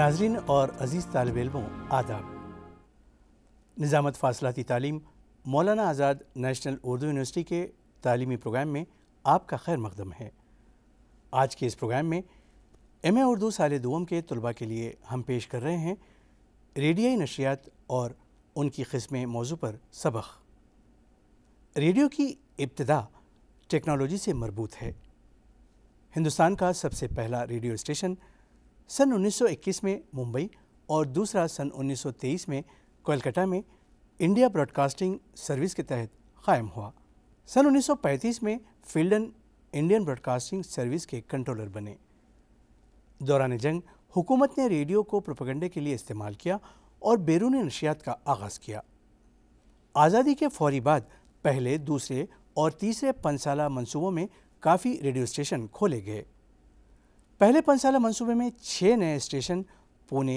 नाजरीन और अज़ीज़ तालब इलमों आदाब निज़ामत फासलाती तालीम मौलाना आज़ाद नेशनल उर्दू यूनिवर्सिटी के तालीमी प्रोग्राम में आपका खैर मकदम है आज के इस प्रोग्राम में एम ए उर्दू साल दोम के तलबा के लिए हम पेश कर रहे हैं रेडियाई नशियात और उनकी कस्में मौजू पर सबक रेडियो की इब्तदा टेक्नोलॉजी से मरबूत है हिंदुस्तान का सबसे पहला रेडियो स्टेशन सन 1921 में मुंबई और दूसरा सन 1923 में कोलकाता में इंडिया ब्रॉडकास्टिंग सर्विस के तहत कायम हुआ सन 1935 में फिल्डन इंडियन ब्रॉडकास्टिंग सर्विस के कंट्रोलर बने दौरान जंग हुकूमत ने रेडियो को प्रोपगंडे के लिए इस्तेमाल किया और बैरूनी नशियात का आगाज़ किया आज़ादी के फौरी बाद पहले दूसरे और तीसरे पंसाला मनसूबों में काफ़ी रेडियो स्टेशन खोले गए पहले पंचसाला मंसूबे में छः नए स्टेशन पुणे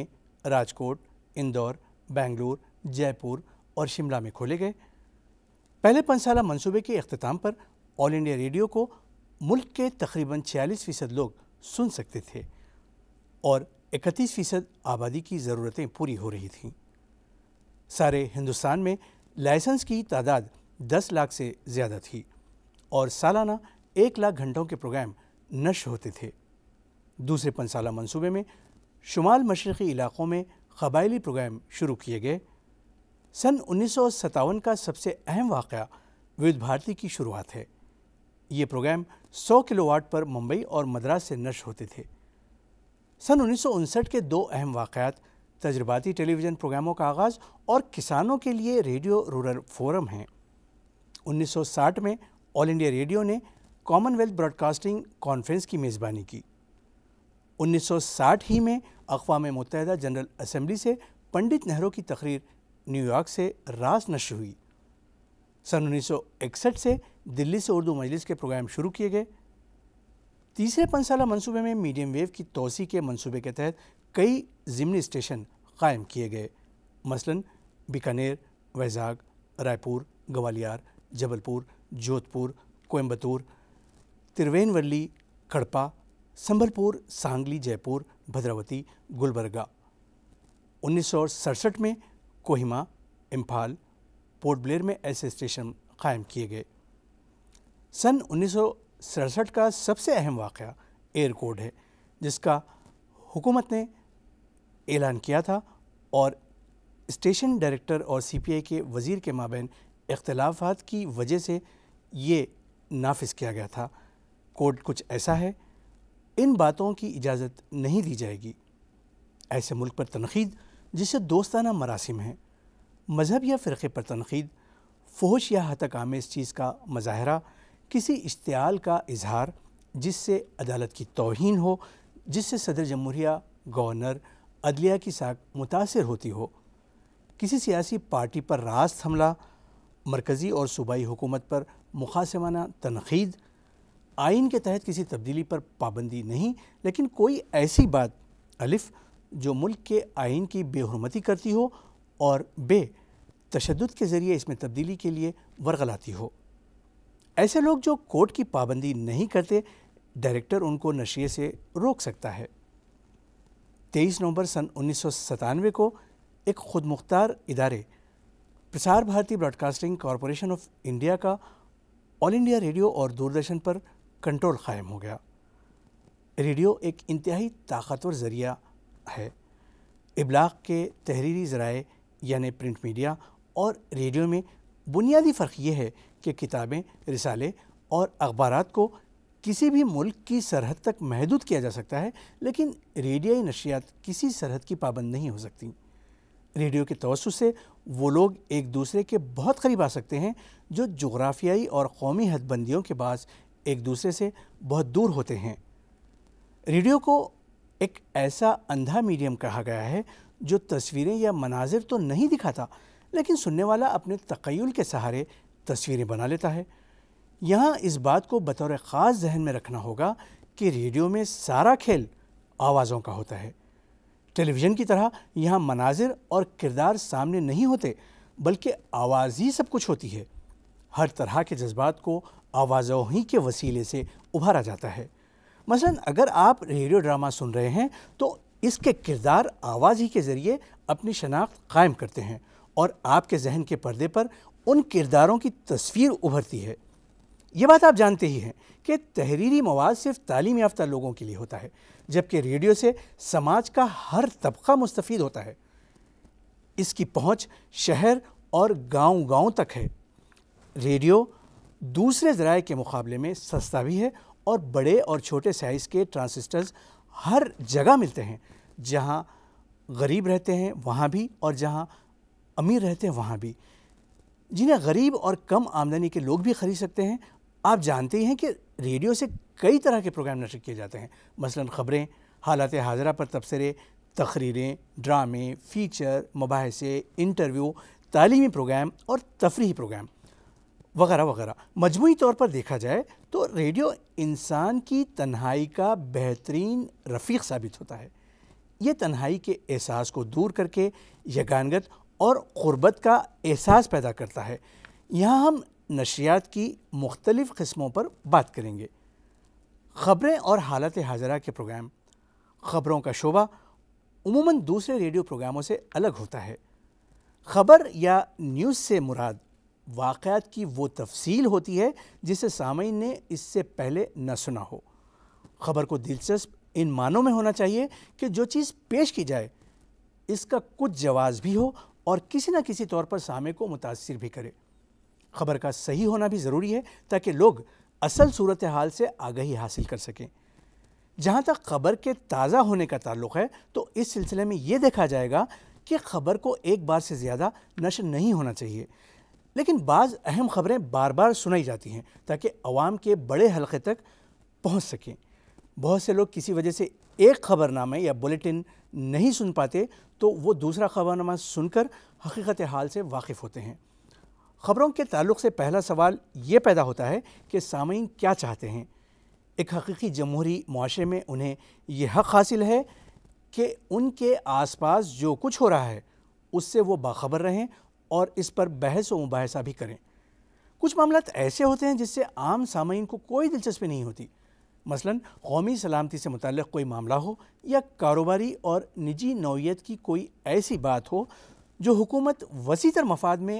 राजकोट इंदौर बेंगलोर जयपुर और शिमला में खोले गए पहले पंचसाला मंसूबे के अख्ताम पर ऑल इंडिया रेडियो को मुल्क के तकरीबन छियालीस फ़ीसद लोग सुन सकते थे और इकतीस फ़ीसद आबादी की ज़रूरतें पूरी हो रही थीं सारे हिंदुस्तान में लाइसेंस की तादाद 10 लाख से ज़्यादा थी और सालाना एक लाख घंटों के प्रोग्राम नश होते थे दूसरे पंसाला मनसूबे में शुमाल मशरक़ी इलाक़ों में कबायली प्रोग्राम शुरू किए गए सन उन्नीस का सबसे अहम वाक़ विविध भारती की शुरुआत है ये प्रोग्राम 100 किलोवाट पर मुंबई और मद्रास से नश होते थे सन उन्नीस के दो अहम वाक़ात तजर्बाती टेलीविज़न प्रोग्रामों का आगाज़ और किसानों के लिए रेडियो रूरल फोरम हैं 1960 में ऑल इंडिया रेडियो ने कॉमनवेल्थ ब्रॉडकास्टिंग कॉन्फ्रेंस की मेज़बानी की 1960 ही में अकवा मुतहदा जनरल असम्बली से पंडित नेहरू की तकरीर न्यूयॉर्क से रास नश हुई सन 1961 से दिल्ली से उर्दू मजलिस के प्रोग्राम शुरू किए गए तीसरे पंसाला मनसूबे में मीडियम वेव की तोसी के मनसूबे के तहत कई ज़िमनी स्टेशन कायम किए गए मसलन बीकानेर वैजाग रायपुर ग्वालियर जबलपुर जोधपुर कोयम्बतूर त्रिवेनवली खड़पा संबलपुर सांगली जयपुर भद्रावती गुलबर्गा उन्नीस में कोहिमा इम्फाल पोर्ट ब्लेयर में ऐसे स्टेशन कायम किए गए सन उन्नीस का सबसे अहम वाक़ एयरकोड है जिसका हुकूमत ने ऐलान किया था और स्टेशन डायरेक्टर और सीपीआई के वज़ीर के माबेन इख्तलाफात की वजह से ये नाफिज किया गया था कोड कुछ ऐसा है इन बातों की इजाज़त नहीं दी जाएगी ऐसे मुल्क पर तनखीद जिसे दोस्ताना मरासिम हैं मज़हब या फ़िरक़े पर तनकीद फोश या हतकाम आमेज़ चीज़ का मज़ाहरा किसी इश्तियाल का इजहार जिससे अदालत की तोहन हो जिससे सदर जमहूरिया गवर्नर अदलिया की साख मुतासर होती हो किसी सियासी पार्टी पर रास्त हमला मरकज़ी और सूबाई हुकूमत पर मुखासमाना तनखीद आइन के तहत किसी तब्दीली पर पाबंदी नहीं लेकिन कोई ऐसी बात अलिफ जो मुल्क के आइन की बेहरमती करती हो और बे तशद के ज़रिए इसमें तब्दीली के लिए वर्गलाती हो ऐसे लोग जो कोर्ट की पाबंदी नहीं करते डायरेक्टर उनको नशे से रोक सकता है तेईस नवंबर सन उन्नीस को एक खुद मुख्तार इदारे Prasar Bharati broadcasting corporation of India का ऑल इंडिया रेडियो और दूरदर्शन पर कंट्रोल क़ायम हो गया रेडियो एक इंतहाई ताकतवर ज़रिया है इबलाग के तहरीरी ज़राए यानि प्रिंट मीडिया और रेडियो में बुनियादी फ़र्क ये है कि किताबें रिसाले और अखबार को किसी भी मुल्क की सरहद तक महदूद किया जा सकता है लेकिन रेडियाई नशियात किसी सरहद की पाबंद नहीं हो सकती रेडियो के तवसु से वो लोग एक दूसरे के बहुत करीब आ सकते हैं जो जोग्राफियाई और कौमी हदबंदियों के बाद एक दूसरे से बहुत दूर होते हैं रेडियो को एक ऐसा अंधा मीडियम कहा गया है जो तस्वीरें या मनाजिर तो नहीं दिखाता लेकिन सुनने वाला अपने तकयल के सहारे तस्वीरें बना लेता है यहाँ इस बात को बतौर ख़ास जहन में रखना होगा कि रेडियो में सारा खेल आवाज़ों का होता है टेलीविज़न की तरह यहाँ मनाजिर और किरदार सामने नहीं होते बल्कि आवाज़ ही सब कुछ होती है हर तरह के जज्बात को आवाज़ों ही के वसीले से उभारा जाता है मसलन अगर आप रेडियो ड्रामा सुन रहे हैं तो इसके किरदार आवाज़ ही के ज़रिए अपनी शनाख्त कायम करते हैं और आपके जहन के पर्दे पर उन किरदारों की तस्वीर उभरती है ये बात आप जानते ही हैं कि तहरीरी मवाद सिर्फ तालीम याफ्ता लोगों के लिए होता है जबकि रेडियो से समाज का हर तबका मुस्तफ़ होता है इसकी पहुँच शहर और गाँव गाँव तक है रेडियो दूसरे ज़राए के मुकाबले में सस्ता भी है और बड़े और छोटे साइज़ के ट्रांसिस्टर्स हर जगह मिलते हैं जहाँ गरीब रहते हैं वहाँ भी और जहाँ अमीर रहते हैं वहाँ भी जिन्हें गरीब और कम आमदनी के लोग भी ख़रीद सकते हैं आप जानते ही हैं कि रेडियो से कई तरह के प्रोग्राम नशर किए जाते हैं मसलन ख़बरें हालात हाजरा पर तबसरे तकरीरें ड्रामे फ़ीचर मुबासे इंटरव्यू तालीमी प्रोग्राम और तफरी प्रोग्राम वगैरह वगैरह मजमू तौर पर देखा जाए तो रेडियो इंसान की तन्हाई का बेहतरीन रफ़ीक साबित होता है ये तन्हाई के एहसास को दूर करके यगानगत और ग़ुरबत का एहसास पैदा करता है यहाँ हम नशियात की मुख्तलिफ़ क़स्मों पर बात करेंगे ख़बरें और हालत हाजरा के प्रोग्राम ख़बरों का शोबा उमूमा दूसरे रेडियो प्रोग्रामों से अलग होता है ख़बर या न्यूज़ से मुराद वाक़ात की वो तफसील होती है जिसे सामीन ने इससे पहले न सुना हो ख़बर को दिलचस्प इन मानों में होना चाहिए कि जो चीज़ पेश की जाए इसका कुछ जवाब भी हो और किसी न किसी तौर पर सामे को मुतासर भी करे खबर का सही होना भी ज़रूरी है ताकि लोग असल सूरत हाल से आगही हासिल कर सकें जहाँ तक खबर के ताज़ा होने का ताल्लुक़ है तो इस सिलसिले में ये देखा जाएगा कि खबर को एक बार से ज़्यादा नशर नहीं होना चाहिए लेकिन बाज़ अहम ख़बरें बार बार सुनाई जाती हैं ताकि आवाम के बड़े हलके तक पहुँच सकें बहुत से लोग किसी वजह से एक खबरनामे या बुलेटिन नहीं सुन पाते तो वो दूसरा खबरनामा सुनकर हकीकत हाल से वाकिफ़ होते हैं ख़बरों के ताल्लुक से पहला सवाल ये पैदा होता है कि सामीन क्या चाहते हैं एक हकीकी जमहूरी माशरे में उन्हें यह हक़ हासिल है कि उनके आसपास जो कुछ हो रहा है उससे वो बाखबर रहें और इस पर बहस व मुबासा भी करें कुछ मामला ऐसे होते हैं जिससे आम सामीन को कोई दिलचस्पी नहीं होती मसलन कौमी सलामती से मुतल कोई मामला हो या कारोबारी और निजी नौीयत की कोई ऐसी बात हो जो हुकूमत वसी तर मफाद में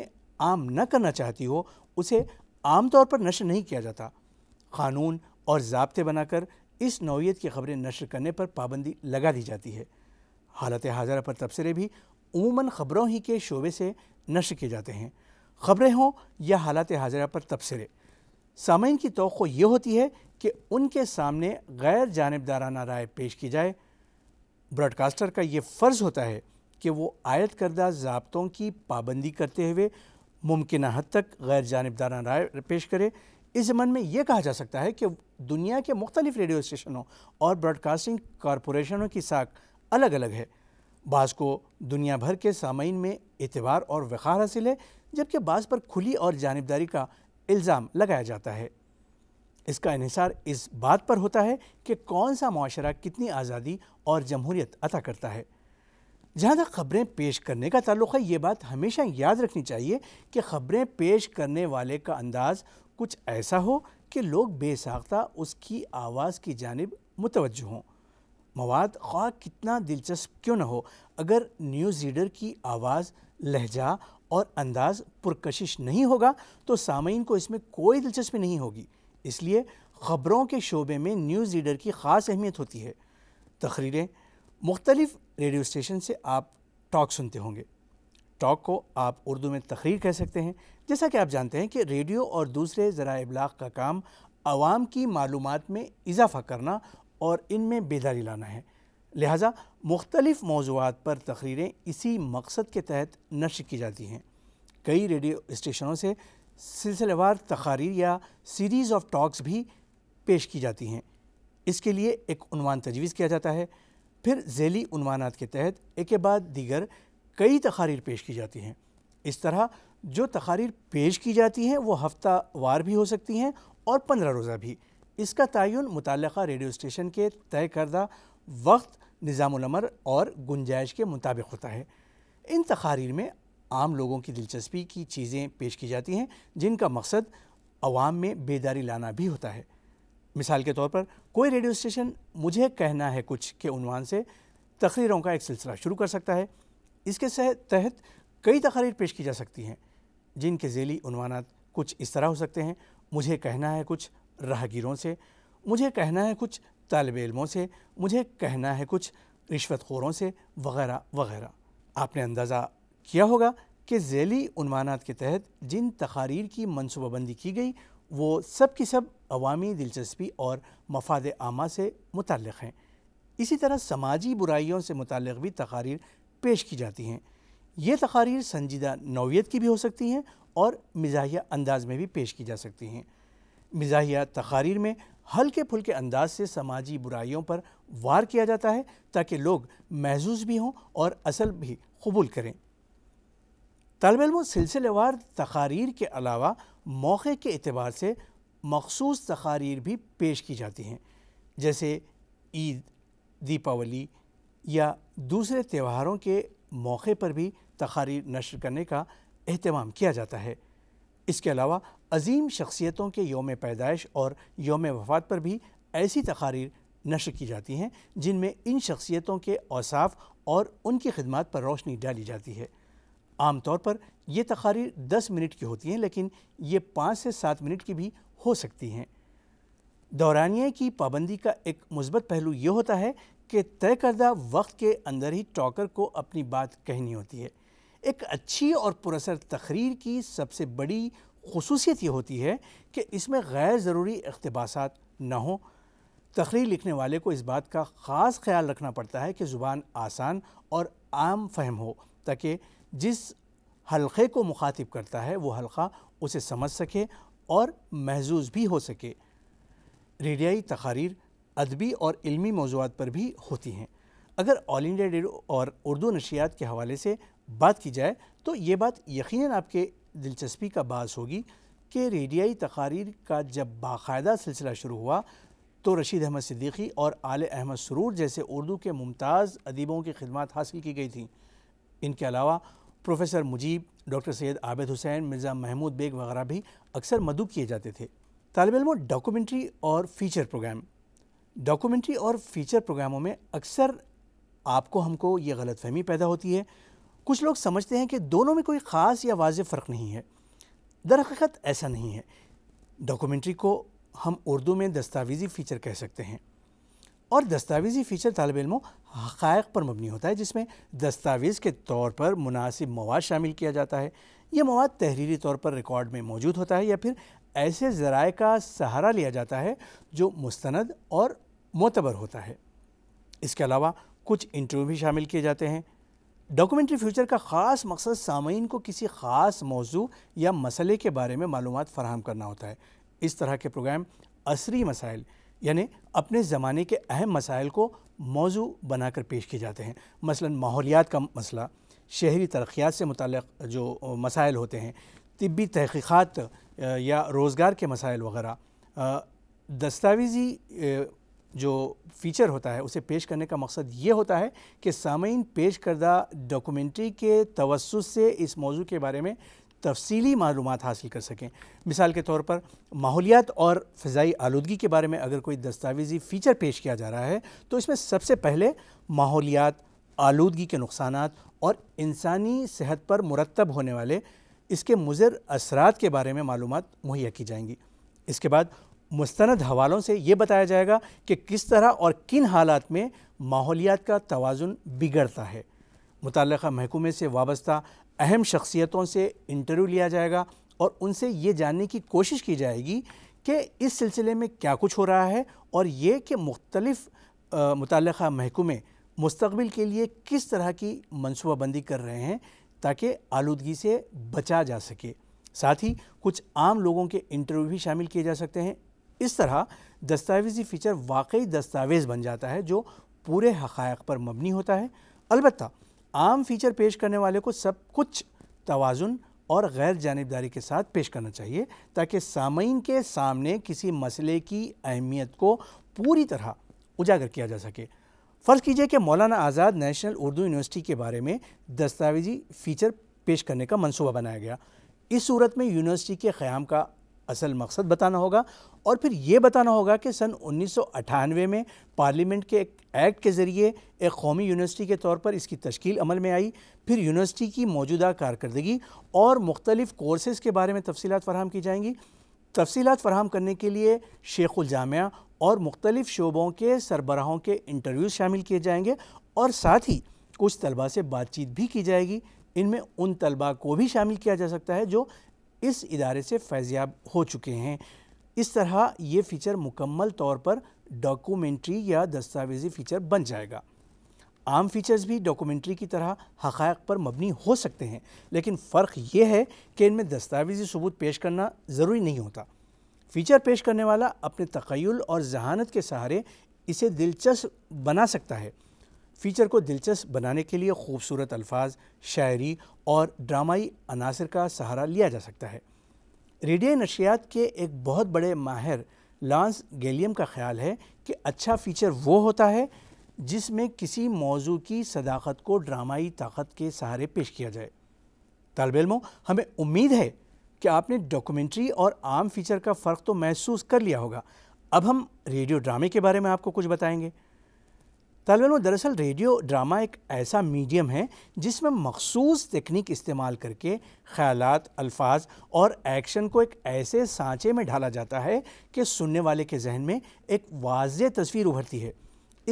आम न करना चाहती हो उसे आम तौर पर नशर नहीं किया जाता क़ानून और जबते बनाकर इस नौीयत की खबरें नशर करने पर पाबंदी लगा दी जाती है हालत हाजरा पर तबसरे भी उमूमन ख़बरों ही के शोबे से नशर किए जाते हैं ख़बरें हों या हालात हाजरा पर तबसरे सामीन की तो ये होती है कि उनके सामने गैर जानबदाराना राय पेश की जाए ब्रॉडकास्टर का ये फ़र्ज़ होता है कि वो आयद करदा जबतों की पाबंदी करते हुए मुमकिन हद तक गैर जानबदाराना राय पेश करे इस ज़मन में यह कहा जा सकता है कि दुनिया के मुख्तलिफ रेडियो स्टेशनों और ब्रॉडकास्टिंग कॉरपोरेशनों की साख अलग अलग है बास को दुनिया भर के सामीन में एतबार और वक़ार हासिल है जबकि बास पर खुली और जानबदारी का इल्ज़ाम लगाया जाता है इसका इसार इस बात पर होता है कि कौन सा माशरा कितनी आज़ादी और जमहूरियत अता करता है जहाँ तक खबरें पेश करने का ताल्लुक है ये बात हमेशा याद रखनी चाहिए कि खबरें पेश करने वाले का अंदाज़ कुछ ऐसा हो कि लोग बेसाख्ता उसकी आवाज़ की जानब मुतवज हों मवाद ख्वा कितना दिलचस्प क्यों न हो अगर न्यूज़ रीडर की आवाज़ लहजा और अंदाज़ पुरकशिश नहीं होगा तो सामीन को इसमें कोई दिलचस्पी नहीं होगी इसलिए ख़बरों के शोबे में न्यूज़ रीडर की ख़ास अहमियत होती है तकरीरें मुख्तलिफ़ रेडियो स्टेशन से आप टॉक सुनते होंगे टॉक को आप उर्दू में तकरीर कह सकते हैं जैसा कि आप जानते हैं कि रेडियो और दूसरे ज़रा इबलाग का काम आवाम की मालूम में इजाफा करना और इनमें बेदारी लाना है लिहाजा मुख्तलिफ़ मौजूद पर तकरीरें इसी मकसद के तहत नशर की जाती हैं कई रेडियो स्टेशनों से सिलसिलेवार तकारीर या सीरीज़ ऑफ टॉक्स भी पेश की जाती हैं इसके लिए एक उनवान तजवीज़ किया जाता है फिर झैली उनवानात के तहत एक के बाद दीगर कई तकारीर पेश की जाती हैं इस तरह जो तकारीर पेश की जाती हैं वो हफ्ता वार भी हो सकती हैं और पंद्रह रोज़ा भी इसका तयन मुतल रेडियो स्टेशन के तय करदा वक्त निज़ामर और गुंजाइश के मुताबिक होता है इन तकारीर में आम लोगों की दिलचस्पी की चीज़ें पेश की जाती हैं जिनका मकसद अवाम में बेदारी लाना भी होता है मिसाल के तौर पर कोई रेडियो स्टेशन मुझे कहना है कुछ के उनवान से तकरीरों का एक सिलसिला शुरू कर सकता है इसके तहत कई तकारीर पेश की जा सकती हैं जिनके झेली उनवाना कुछ इस तरह हो सकते हैं मुझे कहना है कुछ राहगीरों से मुझे कहना है कुछ तालब इलमों से मुझे कहना है कुछ रिश्वत खोरों से वगैरह वगैरह आपने अंदाज़ा किया होगा कि झैली उनवानात के तहत जिन तकारीर की मनसूबाबंदी की गई वो सब की सब अवामी दिलचस्पी और मफाद आमा से मुतल हैं इसी तरह समाजी बुराइयों से मुतल भी तकारीर पेश की जाती हैं ये तकारीर संजीदा नौीयत की भी हो सकती हैं और मिजाहिया अंदाज में भी पेश की जा सकती हैं मिजाहिया तकारीर में हल्के फुल्के अंदाज से समाजी बुराइयों पर वार किया जाता है ताकि लोग महजूज भी हों और असल भी कबूल करें तलब सिलसिलेवार तकारीर के अलावा मौके के अतबार से मखसूस तकारीर भी पेश की जाती हैं जैसे ईद दीपावली या दूसरे त्योहारों के मौके पर भी तकारीर नशर करने का अहतमाम किया जाता है इसके अलावा अजीम शख्सियतों के योम पैदाइश और योम वफात पर भी ऐसी तकारीर नशर की जाती हैं जिनमें इन शख्सियतों के औसाफ और उनकी खदमात पर रोशनी डाली जाती है आम तौर पर ये तकारीर दस मिनट की होती हैं लेकिन ये पाँच से सात मिनट की भी हो सकती हैं दौरानिया की पाबंदी का एक मुस्बत पहलू ये होता है कि तय करदा वक्त के अंदर ही टॉकर को अपनी बात कहनी होती है एक अच्छी और पुरसर तकरीर की सबसे बड़ी खसूसियत ये होती है कि इसमें गैर ज़रूरी अकतबास ना हों तकरीर लिखने वाले को इस बात का ख़ास ख्याल रखना पड़ता है कि ज़ुबान आसान और आम फहम हो ताकि जिस हलक़े को मुखातिब करता है वो हल्का उसे समझ सके और महजूज भी हो सके रेडियाई तकारीर अदबी और इलमी मौजूद पर भी होती हैं अगर ऑल इंडिया रेडियो और उर्दू नशियात के हवाले से बात की जाए तो ये बात यकीन आपके दिलचस्पी का बास होगी कि रेडियाई तकारीर का जब बाकायदा सिलसिला शुरू हुआ तो रशीद अहमद सिद्दीकी और आल अहमद सरूर जैसे उर्दू के मुमताज़ अदीबों की खिदमत हासिल की गई थी इनके अलावा प्रोफेसर मुजीब डॉक्टर सैयद आबिद हुसैन मिर्ज़ा महमूद बेग वगैरह भी अक्सर मदू किए जाते थे तालब डॉक्यूमेंट्री और फीचर प्रोग्राम डॉक्यूमेंट्री और फीचर प्रोग्रामों में अक्सर आपको हमको ये गलतफहमी पैदा होती है कुछ लोग समझते हैं कि दोनों में कोई ख़ास या वाज फ़र्क नहीं है दरहक़त ऐसा नहीं है डॉक्यूमेंट्री को हम उर्दू में दस्तावेज़ी फ़ीचर कह सकते हैं और दस्तावेज़ी फ़ीचर तालब इलमों हक़ पर मबनी होता है जिसमें दस्तावेज़ के तौर पर मुनासिब मवाद शामिल किया जाता है यह मवाद तहरीरी तौर पर रिकॉर्ड में मौजूद होता है या फिर ऐसे ज़रा का सहारा लिया जाता है जो मुस्ंद और मोतबर होता है इसके अलावा कुछ इंटरव्यू भी शामिल किए जाते हैं डॉक्यूमेंट्री फ्यूचर का ख़ास मकसद सामीन को किसी ख़ास मौजू या मसले के बारे में मालूम फराहम करना होता है इस तरह के प्रोग्राम असरी मसाइल यानी अपने ज़माने के अहम मसाइल को मौजू बनाकर पेश किए जाते हैं मसला माहौलियात का मसला शहरी तरक्यात से मुतल जो मसाइल होते हैं तबी तहकीक़ात या रोज़गार के मसाइल वगैरह दस्तावेज़ी जो फीचर होता है उसे पेश करने का मकसद ये होता है कि सामीन पेश करदा डॉक्यूमेंट्री के तवसुस से इस मौजू के बारे में तफसीली मालूम हासिल कर सकें मिसाल के तौर पर माहौलियात और फ़जाई आलूगी के बारे में अगर कोई दस्तावेज़ी फ़ीचर पेश किया जा रहा है तो इसमें सबसे पहले माहौलियात आलूगी के नुकसान और इंसानी सेहत पर मुरतब होने वाले इसके मुज़र असरात के बारे में मालूम मुहैया की जाएंगी इसके बाद मुस्ंद हवालों से ये बताया जाएगा कि किस तरह और किन हालात में माहौलियात का तोज़ुन बिगड़ता है मुतल महकमे से वाबस्ता अहम शख्सियतों से इंटरव्यू लिया जाएगा और उनसे ये जानने की कोशिश की जाएगी कि इस सिलसिले में क्या कुछ हो रहा है और ये कि मुख्तलफ़ मुतल महकमे मुस्तबिल के लिए किस तरह की मनसूबाबंदी कर रहे हैं ताकि आलूदगी से बचा जा सके साथ ही कुछ आम लोगों के इंटरव्यू भी शामिल किए जा सकते हैं इस तरह दस्तावेजी फ़ीचर वाकई दस्तावेज़ बन जाता है जो पूरे हक़ायक पर मबनी होता है अलबत् आम फ़ीचर पेश करने वाले को सब कुछ तोज़ुन और गैर जानबदारी के साथ पेश करना चाहिए ताकि सामीन के सामने किसी मसले की अहमियत को पूरी तरह उजागर किया जा सके फ़र्ज़ कीजिए कि मौलाना आज़ाद नेशनल उर्दू यूनिवर्सिटी के बारे में दस्तावेजी फ़ीचर पेश करने का मनसूबा बनाया गया इस सूरत में यूनिवर्सिटी के क़्याम का असल मकसद बताना होगा और फिर ये बताना होगा कि सन उन्नीस में पार्लियामेंट के एक एक्ट के ज़रिए एक कौमी यूनिवर्सिटी के तौर पर इसकी तश्कील अमल में आई फिर यूनिवर्सिटी की मौजूदा कारकर्दगी और मुख्तलिफ़ कोर्सेज़ के बारे में तफसीत फराम की जाएंगी तफसीत फ़राहम करने के लिए शेखुलजामिया और मुख्तलिफ़ शोबों के सरबराहों के इंटरव्यूज़ शामिल किए जाएंगे और साथ ही कुछ तलबा से बातचीत भी की जाएगी इनमें उन तलबा को भी शामिल किया जा सकता है जो इस इदारे से फैज़याब हो चुके हैं इस तरह ये फ़ीचर मुकम्मल तौर पर डॉक्यूमेंट्री या दस्तावेजी फ़ीचर बन जाएगा आम फीचर्स भी डॉक्यूमेंट्री की तरह हक़ायक पर मबनी हो सकते हैं लेकिन फ़र्क यह है कि इनमें दस्तावेजी सबूत पेश करना ज़रूरी नहीं होता फ़ीचर पेश करने वाला अपने तखयल और जहानत के सहारे इसे दिलचस्प बना सकता है फ़ीचर को दिलचस्प बनाने के लिए खूबसूरत अल्फाज शायरी और ड्रामाई अनासर का सहारा लिया जा सकता है रेडियो नशियात के एक बहुत बड़े माहिर लांस गेलियम का ख्याल है कि अच्छा फ़ीचर वो होता है जिसमें किसी मौजू की सदाकत को ड्रामाई ताकत के सहारे पेश किया जाए तालब इलमों हमें उम्मीद है कि आपने डॉक्यूमेंट्री और आम फीचर का फ़र्क तो महसूस कर लिया होगा अब हम रेडियो ड्रामे के बारे में आपको कुछ बताएंगे तालबों दरअसल रेडियो ड्रामा एक ऐसा मीडियम है जिसमें मखसूस तकनीक इस्तेमाल करके ख्याल अल्फाज और एक्शन को एक ऐसे सांचे में ढाला जाता है कि सुनने वाले के जहन में एक वाज तस्वीर उभरती है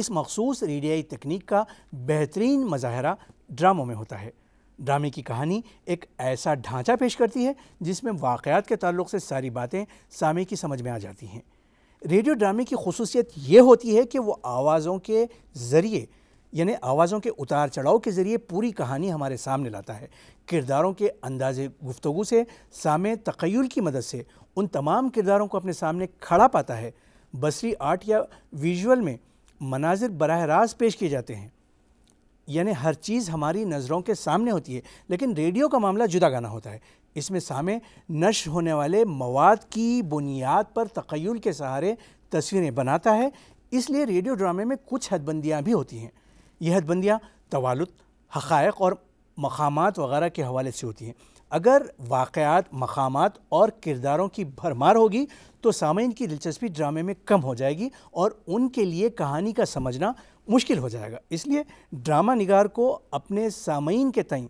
इस मखसूस रेडियाई तकनीक का बेहतरीन मजाहरा ड्रामों में होता है ड्रामे की कहानी एक ऐसा ढांचा पेश करती है जिसमें वाक़ात के तल्ल से सारी बातें सामे की समझ में आ जाती हैं रेडियो ड्रामे की खसूसियत ये होती है कि वो आवाज़ों के ज़रिए यानी आवाज़ों के उतार चढ़ाव के ज़रिए पूरी कहानी हमारे सामने लाता है किरदारों के अंदाज़ गुफ्तु से साम तखयल की मदद से उन तमाम किरदारों को अपने सामने खड़ा पाता है बसरी आर्ट या विजुअल में मनाजिर बरह रास्त पेश किए जाते हैं यानी हर चीज़ हमारी नज़रों के सामने होती है लेकिन रेडियो का मामला जुदा गाना होता है इसमें सामे नश होने वाले मवाद की बुनियाद पर तखयल के सहारे तस्वीरें बनाता है इसलिए रेडियो ड्रामे में कुछ हदबंदियाँ भी होती हैं ये हदबंदियाँ तवालुत हक़ और मकाम वगैरह के हवाले से होती हैं अगर वाक़ात मकाम और किरदारों की भरमार होगी तो सामयन की दिलचस्पी ड्रामे में कम हो जाएगी और उनके लिए कहानी का समझना मुश्किल हो जाएगा इसलिए ड्रामा निगार को अपने सामयन के तई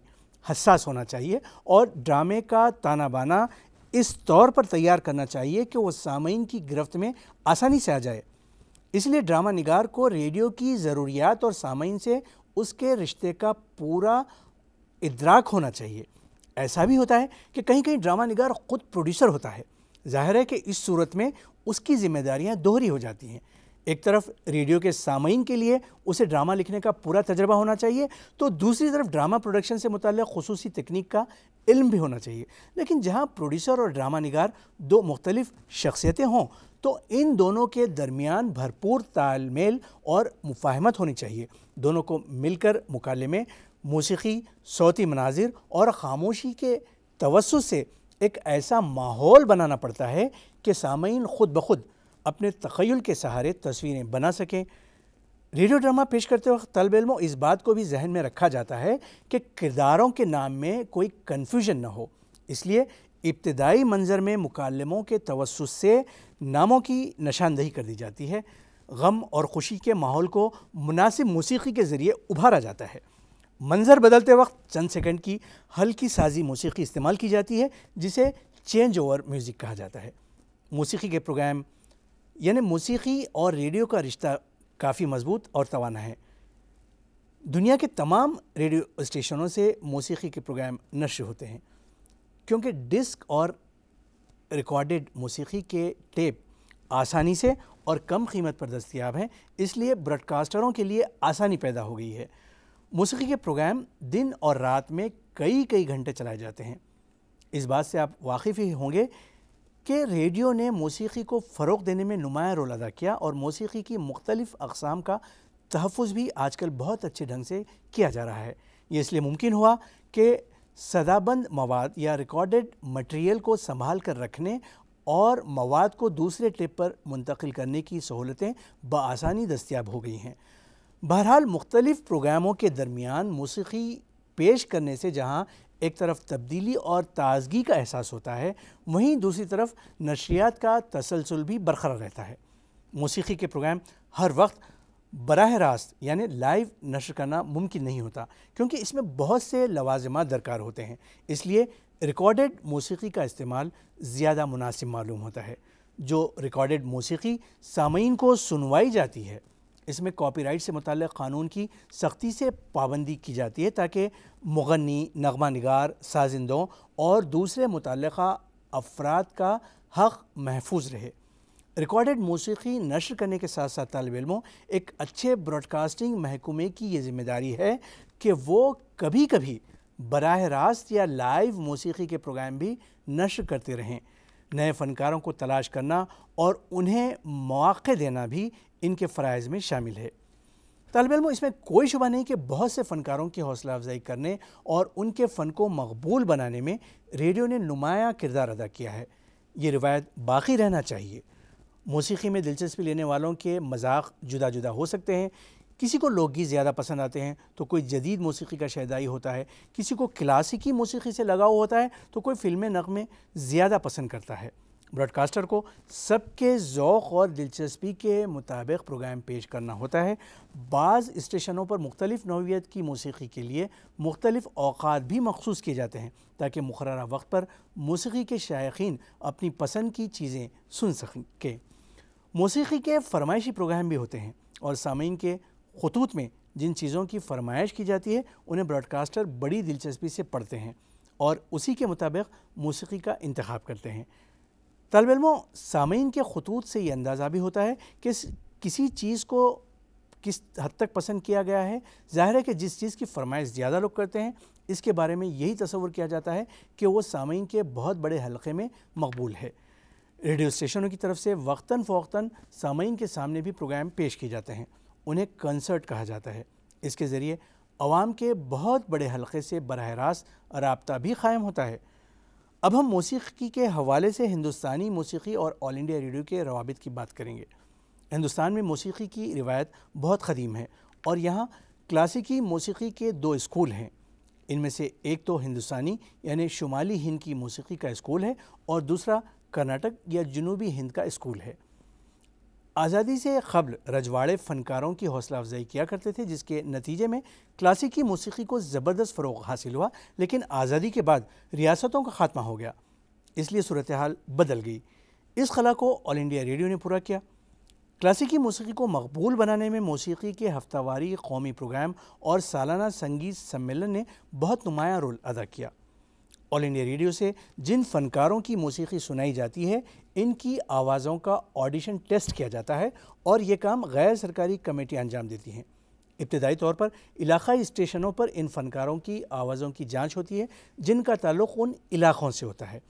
हसास होना चाहिए और ड्रामे का ताना बाना इस तौर पर तैयार करना चाहिए कि वो सामीन की गिरफ्त में आसानी से आ जाए इसलिए ड्रामा निगार को रेडियो की ज़रूरियात और सामीन से उसके रिश्ते का पूरा इदराक होना चाहिए ऐसा भी होता है कि कहीं कहीं ड्रामा निगार ख़ुद प्रोड्यूसर होता है जाहिर है कि इस सूरत में उसकी ज़िम्मेदारियाँ दोहरी हो जाती हैं एक तरफ रेडियो के सामीन के लिए उसे ड्रामा लिखने का पूरा तजर्बा होना चाहिए तो दूसरी तरफ ड्रामा प्रोडक्शन से मुतल खसूस तकनीक का इल्म भी होना चाहिए लेकिन जहाँ प्रोड्यूसर और ड्रामा निगार दो मुख्तलिफ शख्सियतें हों तो इन दोनों के दरमियान भरपूर तालमेल और मुफाहमत होनी चाहिए दोनों को मिलकर मुकाले में मौसीकी सौती मनाजिर और खामोशी के तवसु से एक ऐसा माहौल बनाना पड़ता है कि सामीन ख़ुद ब खुद अपने तखयल के सहारे तस्वीरें बना सकें रेडियो ड्रामा पेश करते वक्त तलब इलमों इस बात को भी जहन में रखा जाता है कि किरदारों के नाम में कोई कन्फ्यूजन न हो इसलिए इब्तदाई मंज़र में मुकालमों के तवसुस से नामों की निशानदही कर दी जाती है गम और ख़ुशी के माहौल को मुनासिब मौसीकी के ज़रिए उभारा जाता है मंज़र बदलते वक्त चंद सेकंड की हल्की साजी मौसीकी इस्तेमाल की जाती है जिसे चेंज ओवर म्यूज़िक कहा जाता है मौसीकी के प्रोग्राम यानी मौसीकी और रेडियो का रिश्ता काफ़ी मजबूत और तोाना है दुनिया के तमाम रेडियो स्टेशनों से मौसीकी के प्रोग्राम नश्र होते हैं क्योंकि डिस्क और रिकॉर्डेड मौसीकी के टेप आसानी से और कम कीमत पर दस्तियाब हैं इसलिए ब्रॉडकास्टरों के लिए आसानी पैदा हो गई है मौसीकी के प्रोग्राम दिन और रात में कई कई घंटे चलाए जाते हैं इस बात से आप वाकिफ़ ही होंगे कि रेडियो ने मौसीकी को फ़रोग देने में नुमाया रोल अदा किया और मौसीकी की मुख्तलिफ़ अकसाम का तहफ़ भी आजकल बहुत अच्छे ढंग से किया जा रहा है ये इसलिए मुमकिन हुआ कि सदाबंद मवाद या रिकॉर्डेड मटेरियल को संभाल कर रखने और मवाद को दूसरे टेप पर मुंतकिल करने की सहूलतें बसानी दस्तियाब हो गई हैं बहरहाल मुख्तलिफ़ प्रोग्रामों के दरमियान मौसीकी पेश करने से जहाँ एक तरफ तब्दीली और ताजगी का एहसास होता है वहीं दूसरी तरफ नशियात का तसलसल भी बरकरार रहता है मौसीकी के प्रोग्राम हर वक्त बरह रास्त यानी लाइव नशर करना मुमकिन नहीं होता क्योंकि इसमें बहुत से लवाजमा दरकार होते हैं इसलिए रिकॉर्डेड मौसीकी का इस्तेमाल ज़्यादा मुनासिब मालूम होता है जो रिकॉर्डेड मौसीकी सामीन को सुनवाई जाती है इसमें कॉपीराइट से मुतल क़ानून की सख्ती से पाबंदी की जाती है ताकि मगनी नगमा नगार साजिंदों और दूसरे मुतल अफराद का हक़ महफूज रहे रिकॉर्डेड मौसी नशर करने के साथ साथ तलब इलमों एक अच्छे ब्रॉडकास्टिंग महकमे की ये जिम्मेदारी है कि वो कभी कभी बरह रास्त या लाइव मौसी के प्रोग्राम भी नशर करते रहें नए फ़नकारों को तलाश करना और उन्हें मौक़े देना भी इनके फ़रज़ में शामिल है तलबम इसमें कोई शुबा नहीं कि बहुत से फ़नकारों की हौसला अफजाई करने और उनके फ़न को मकबूल बनाने में रेडियो ने नुमाया किरदार अदा किया है ये रिवायत बाकी रहना चाहिए मौसीकी में दिलचस्पी लेने वालों के मजाक जुदा जुदा हो सकते हैं किसी को लोकगीत ज़्यादा पसंद आते हैं तो कोई जदीद मौसीकी का शहदाई होता है किसी को क्लासिकी मौसीकी से लगाव होता है तो कोई फ़िल्म नगमे ज़्यादा पसंद करता है ब्रॉडकास्टर को सबके ओक़ और दिलचस्पी के मुताबिक प्रोग्राम पेश करना होता है बाज़ स्टेशनों पर मुख्तलिफ़ नौीयत की मौसीकी के लिए मुख्तलिफ़ अवकात भी मखसूस किए जाते हैं ताकि मुकर्रा वक्त पर मौसीकी के शायक अपनी पसंद की चीज़ें सुन सकें मौसीकी के फरमाइशी प्रोग्राम भी होते हैं और सामीन के खतूत में जिन चीज़ों की फरमाइश की जाती है उन्हें ब्रॉडकास्टर बड़ी दिलचस्पी से पढ़ते हैं और उसी के मुताबिक मौसीकी का इंतखब करते हैं इलम सामीन के खतूत से ये अंदाज़ा भी होता है कि किसी चीज़ को किस हद तक पसंद किया गया है ज़ाहिर है कि जिस चीज़ की फरमाइश ज़्यादा लोग करते हैं इसके बारे में यही तस्वर किया जाता है कि वो सामीन के बहुत बड़े हलक़े में मकबूल है रेडियो स्टेशनों की तरफ से वक्ता फ़ौता सामीन के सामने भी प्रोग्राम पेश किए जाते हैं उन्हें कंसर्ट कहा जाता है इसके ज़रिए अवाम के बहुत बड़े हलक़े से बरह रास्त रबता भी क़ायम होता है अब हम मौसीकी के हवाले से हिंदुस्तानी मौसीकी और ऑल इंडिया रेडियो के रवाबित की बात करेंगे हिंदुस्तान में मौसीकी की रिवायत बहुत कदीम है और यहाँ क्लासिकी मौसीकी के दो स्कूल हैं इनमें से एक तो हिंदुस्तानी यानी शुमाली हिंद की मौसीकी का स्कूल है और दूसरा कर्नाटक या जनूबी हिंद का स्कूल है आज़ादी से कबल रजवाड़े फ़नकारों की हौसला अफजाई किया करते थे जिसके नतीजे में क्लासिकी मौसीकी को ज़बरदस्त फ़रोग हासिल हुआ लेकिन आज़ादी के बाद रियासतों का खात्मा हो गया इसलिए सूरत हाल बदल गई इस खला को ऑल इंडिया रेडियो ने पूरा किया क्लासिकी मौसीकी को मकबूल बनाने में मौसीकी के हफ्तावारी कौमी प्रोग्राम और सालाना संगीत सम्मेलन ने बहुत नुमाया रोल अदा किया ऑल इंडिया रेडियो से जिन फनकारों की मौसी सुनाई जाती है इनकी आवाज़ों का ऑडिशन टेस्ट किया जाता है और ये काम गैर सरकारी कमेटी अंजाम देती हैं इब्तदाई तौर पर इलाकई स्टेशनों पर इन फनकारों की आवाज़ों की जाँच होती है जिनका ताल्लुक़ उन इलाक़ों से होता है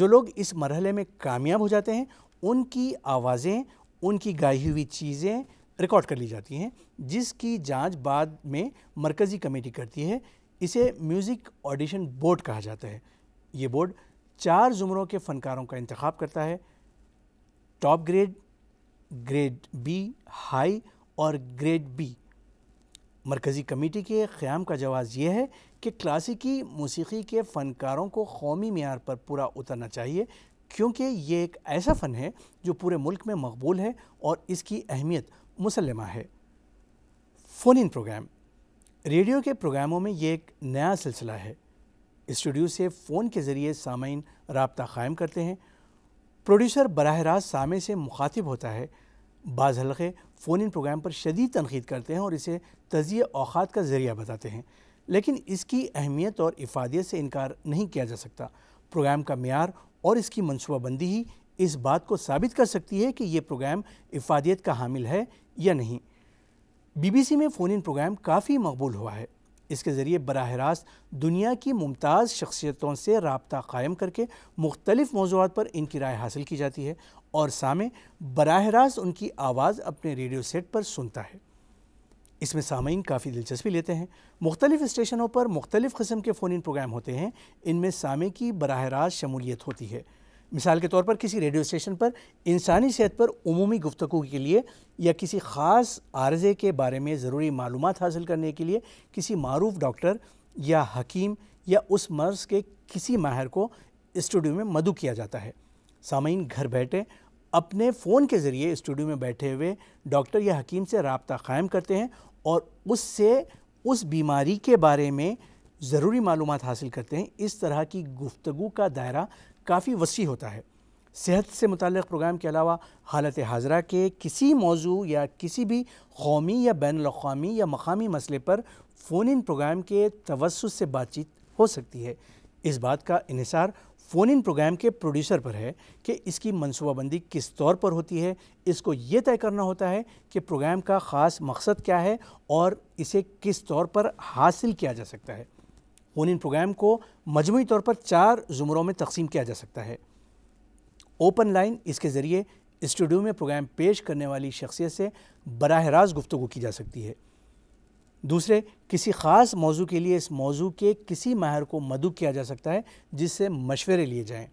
जो लोग इस मरहले में कामयाब हो जाते हैं उनकी आवाज़ें उनकी गाई हुई चीज़ें रिकॉर्ड कर ली जाती हैं जिसकी जांच बाद में मरकज़ी कमेटी करती है इसे म्यूज़िक ऑडिशन बोर्ड कहा जाता है ये बोर्ड चार ज़ुमरों के फ़नकारों का इंतखब करता है top grade grade B high और ग्रेड बी मरकज़ी कमेटी के क़्याम का जवाब यह है कि क्लासिकी मौसीकी के फ़नकारों को कौमी मैार पर पूरा उतरना चाहिए क्योंकि ये एक ऐसा फ़न है जो पूरे मुल्क में मकबूल है और इसकी अहमियत मुसलमा है फ़ोन इन प्रोग्राम रेडियो के प्रोग्रामों में ये एक नया सिलसिला है स्टूडियो से फ़ोन के ज़रिए सामीन रबता क़ायम करते हैं प्रोड्यूसर बरह रास्त सामे से मुखातिब होता है बाज़ हल्के फ़ोन इन प्रोग्राम पर शदीद तनकीद करते हैं और इसे तजिय अवात का ज़रिया बताते हैं लेकिन इसकी अहमियत और इफादियत से इनकार नहीं किया जा सकता प्रोग्राम का मैार और इसकी मनसूबाबंदी ही इस बात को साबित कर सकती है कि ये प्रोग्राम इफादियत का हामिल है या नहीं बीबीसी में फ़ोन इन प्रोग्राम काफ़ी मकबूल हुआ है इसके ज़रिए बरह रास्त दुनिया की मुमताज़ शख्सियतों से रबता क़ायम करके मुख्तलिफ़ मौजूद पर इनकी राय हासिल की जाती है और सामे बरह रास्त उनकी आवाज़ अपने रेडियो सेट पर सुनता है इसमें सामीन काफ़ी दिलचस्पी लेते हैं मुख्तलिफ स्टेशनों पर मुख्तलिफ़ कस्म के फ़ोन इन प्रोग्राम होते हैं इनमें सामे की बरह रास्त शमूलियत होती है मिसाल के तौर पर किसी रेडियो स्टेशन पर इंसानी सेहत पर अमूमी गुफ्तु के लिए या किसी ख़ास आर्जे के बारे में ज़रूरी मालूम हासिल करने के लिए किसी मरूफ डॉक्टर या हकीम या उस मर्ज के किसी माहर को स्टूडियो में मदु किया जाता है सामीन घर बैठे अपने फ़ोन के ज़रिए स्टूडियो में बैठे हुए डॉक्टर या हकीम से रबता क़ायम करते हैं और उससे उस बीमारी के बारे में ज़रूरी मालूम हासिल करते हैं इस तरह की गुफ्तु का दायरा काफ़ी वसी होता है सेहत से मुतल प्रोग्राम के अलावा हालत हाजरा के किसी मौजू या किसी भी कौमी या बैन अवी या मकामी मसले पर फ़ोन इन प्रोग्राम के तवस से बातचीत हो सकती है इस बात का इसार फ़ोन इन प्रोग्राम के प्रोड्यूसर पर है कि इसकी मनसूबाबंदी किस तौर पर होती है इसको ये तय करना होता है कि प्रोग्राम का ख़ास मकसद क्या है और इसे किस तौर पर हासिल किया जा सकता है होनिन प्रोग्राम को मजमू तौर पर चार ज़ुमरों में तकसीम किया जा सकता है ओपन लाइन इसके ज़रिए स्टूडियो में प्रोग्राम पेश करने वाली शख्सियत से बरह रास्त गुफ्तु की जा सकती है दूसरे किसी ख़ास मौजू के लिए इस मौजू के किसी माहर को मदु किया जा सकता है जिससे मशवरे लिए जाएँ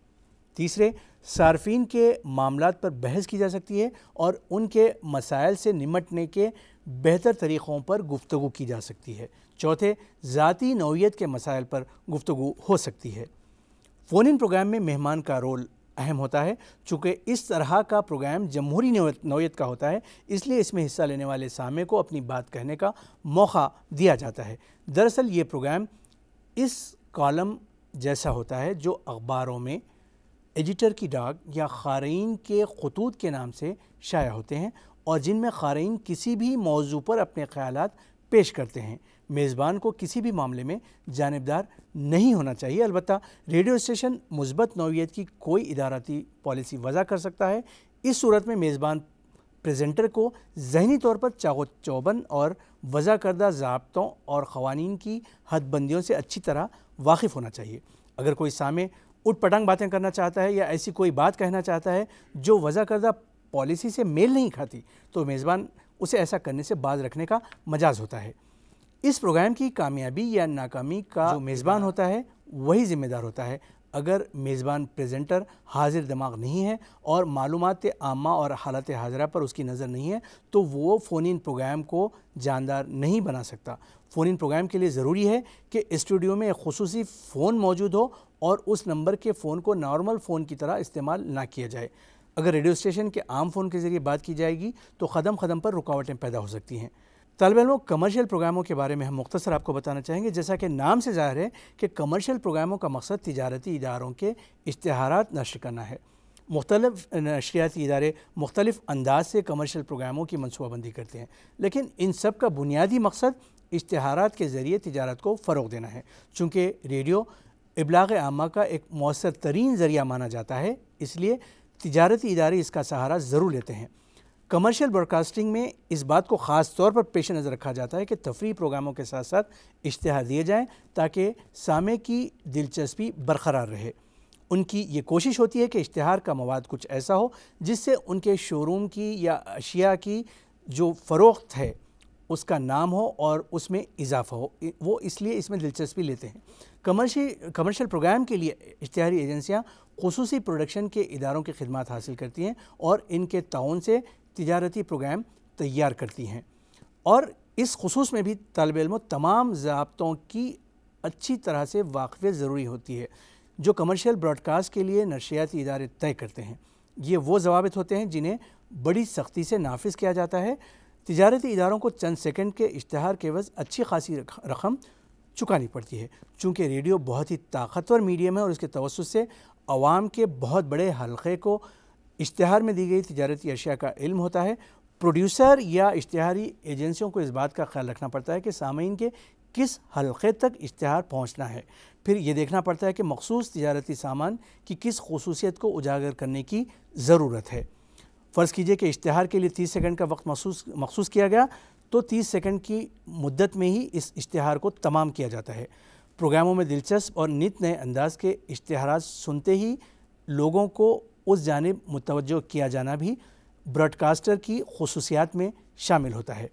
तीसरे सार्फिन के मामला पर बहस की जा सकती है और उनके मसाइल से निमटने के बेहतर तरीक़ों पर गुफ्तु की जा सकती है चौथे ज़ाती नौीयत के मसाइल पर गुफ्तु हो सकती है फ़ोन इन प्रोग्राम में मेहमान का रोल अहम होता है चूँकि इस तरह का प्रोग्राम जमहूरी नौीयत का होता है इसलिए इसमें हिस्सा लेने वाले सामे को अपनी बात कहने का मौका दिया जाता है दरअसल ये प्रोग्राम इस कॉलम जैसा होता है जो अखबारों में एडिटर की डाक या ख़ारीन के खतूत के नाम से शाया होते हैं और जिनमें ख़ारीन किसी भी मौजू पर अपने ख्याल पेश करते हैं मेज़बान को किसी भी मामले में जानबदार नहीं होना चाहिए अलबत् रेडियो स्टेशन मुस्बत नौीयत की कोई इदारती पॉलिसी वज़ा कर सकता है इस सूरत में मेज़बान प्रेजेंटर को जहनी तौर पर चाको चौबन और वज़ा करदा जबतों और खवानी की हदबंदियों से अच्छी तरह वाकिफ़ होना चाहिए अगर कोई सामे उठ पटंग बातें करना चाहता है या ऐसी कोई बात कहना चाहता है जो वज़ा करदा पॉलिसी से मेल नहीं खाती तो मेज़बान उसे ऐसा करने से बाज रखने का मजाज होता है इस प्रोग्राम की कामयाबी या नाकामी का जो मेज़बान होता है वही जिम्मेदार होता है अगर मेज़बान प्रेजेंटर हाजिर दिमाग नहीं है और मालूम आमा और हालत हाजरा पर उसकी नज़र नहीं है तो वो फ़ोन इन प्रोग्राम को जानदार नहीं बना सकता फ़ोन इन प्रोग्राम के लिए ज़रूरी है कि स्टूडियो में एक खसूस फ़ोन मौजूद हो और उस नंबर के फ़ोन को नॉर्मल फ़ोन की तरह इस्तेमाल ना किया जाए अगर रेडियो स्टेशन के आम फ़ोन के ज़रिए बात की जाएगी तो ख़दम ख़दम पर रुकावटें पैदा हो सकती हैं तलब इलमों कमर्शियल प्रोग्रामों के बारे में हम मुख्तर आपको बताना चाहेंगे जैसा कि नाम से ज़ाहिर है कि कमर्शियल प्रोग्रामों का मकसद तजारती इदारों के इश्तहार नशर करना है मुख्तलिफ नशरियाती इदारे मुख्तलिफ अंदाज से कमर्शियल प्रोग्रामों की मनसूबाबंदी करते हैं लेकिन इन सब का बुनियादी मकसद इश्तहार के ज़रिए तजारत को फ़रोग देना है चूँकि रेडियो इबलाग आमा का एक मौसर तरीन ज़रिया माना जाता है इसलिए तजारती इदारे इसका सहारा ज़रूर लेते हैं कमर्शियल ब्रॉडकास्टिंग में इस बात को ख़ास तौर पर पेश नज़र रखा जाता है कि तफरी प्रोग्रामों के साथ साथ इश्तहार दिए जाएँ ताकि सामे की दिलचस्पी बरकरार रहे उनकी ये कोशिश होती है कि इश्तहार का मवाद कुछ ऐसा हो जिससे उनके शोरूम की या अशिया की जो फ़रोख्त है उसका नाम हो और उसमें इजाफा हो वो इसलिए इसमें दिलचस्पी लेते हैं कमर्शियल कमर्शियल प्रोग्राम के लिए इश्तहारी एजेंसियाँ खसूसी प्रोडक्शन के इदारों की खदमात हासिल करती हैं और इनके ताउन से तजारती प्रोग्राम तैयार करती हैं और इस खसूस में भी तलब इलम तमाम जबतों की अच्छी तरह से वाकफ़ ज़रूरी होती है जो कमर्शियल ब्रॉडकास्ट के लिए नशियाती इदारे तय करते हैं ये वो जवाब होते हैं जिन्हें बड़ी सख्ती से नाफिज किया जाता है तजारती इदारों को चंद सेकेंड के इश्तहार के वज अच्छी खासी रकम चुकानी पड़ती है चूँकि रेडियो बहुत ही ताकतवर मीडियम है और उसके तवसत से आवाम के बहुत बड़े हल्क़े को इश्तहार में दी गई तजारती अशिया का इल्म होता है प्रोड्यूसर या इश्तहारी एजेंसियों को इस बात का ख्याल रखना पड़ता है कि सामीन के किस हलक़े तक इश्तहार पहुँचना है फिर ये देखना पड़ता है कि मखसूस तजारती सामान की किस खसूसियत को उजागर करने की ज़रूरत है फ़र्ज़ कीजिए कि इश्तहार के लिए तीस सेकंड का वक्त मखसूस मखसूस किया गया तो तीस सेकंड की मुद्दत में ही इस इश्तहार को तमाम किया जाता है प्रोग्रामों में दिलचस्प और नित नए अंदाज के इश्तहार सुनते ही लोगों को उस जानब मुतव किया जाना भी ब्रॉडकास्टर की खसूसियात में शामिल होता है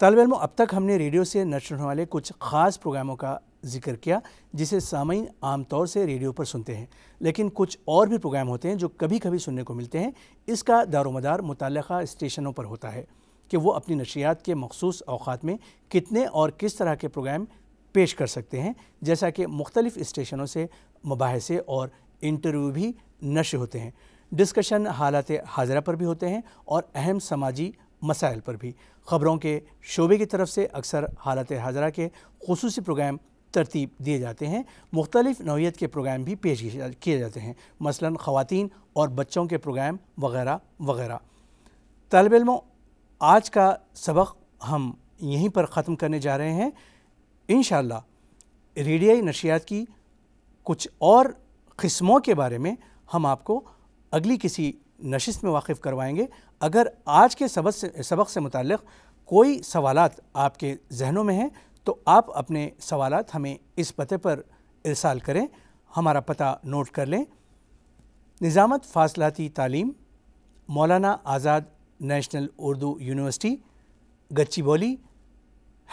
तलब अब तक हमने रेडियो से नष्ट होने वाले कुछ ख़ास प्रोग्रामों का जिक्र किया जिसे सामीन आमतौर से रेडियो पर सुनते हैं लेकिन कुछ और भी प्रोग्राम होते हैं जो कभी कभी सुनने को मिलते हैं इसका दारोमदार मुतल स्टेशनों पर होता है कि वो अपनी नशियात के मखसूस अवकात में कितने और किस तरह के प्रोग्राम पेश कर सकते हैं जैसा कि मुख्तलिफ़ स्टेशनों से मुबासे और इंटरव्यू भी नशे होते हैं डिस्कशन हालात हाजरा पर भी होते हैं और अहम समाजी मसाइल पर भी ख़बरों के शोबे की तरफ से अक्सर हालत हाजरा के खसूस प्रोग्राम तरतीब दिए जाते हैं मुख्तलिफ़ नौीयत के प्रोग्राम भी पेश किए जाते हैं मसला ख़वान और बच्चों के प्रोग्राम वगैरह वगैरह तलब इमों आज का सबक हम यहीं पर ख़त्म करने जा रहे हैं इन शेडियाई नशियात की कुछ और क़स्मों के बारे में हम आपको अगली किसी नशिस्त में वाकिफ़ करवाएंगे अगर आज के सबक से सबक से मुतल कोई सवाल आपके जहनों में हैं तो आप अपने सवाल हमें इस पते पर इरसाल करें हमारा पता नोट कर लें निज़ामत फासलाती तालीम मौलाना आज़ाद नेशनल उर्दू यूनिवर्सिटी गच्ची बोली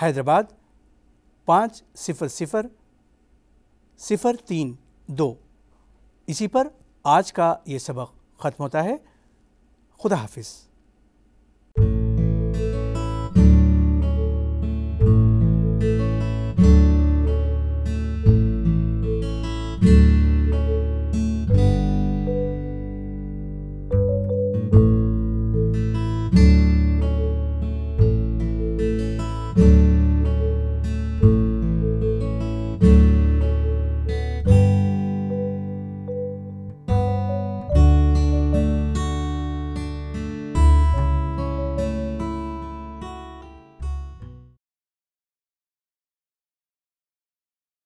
हैदराबाद पाँच सिफ़र सिफ़र सिफ़र तीन दो इसी पर आज का ये सबक ख़त्म होता है खुदा हाफिज़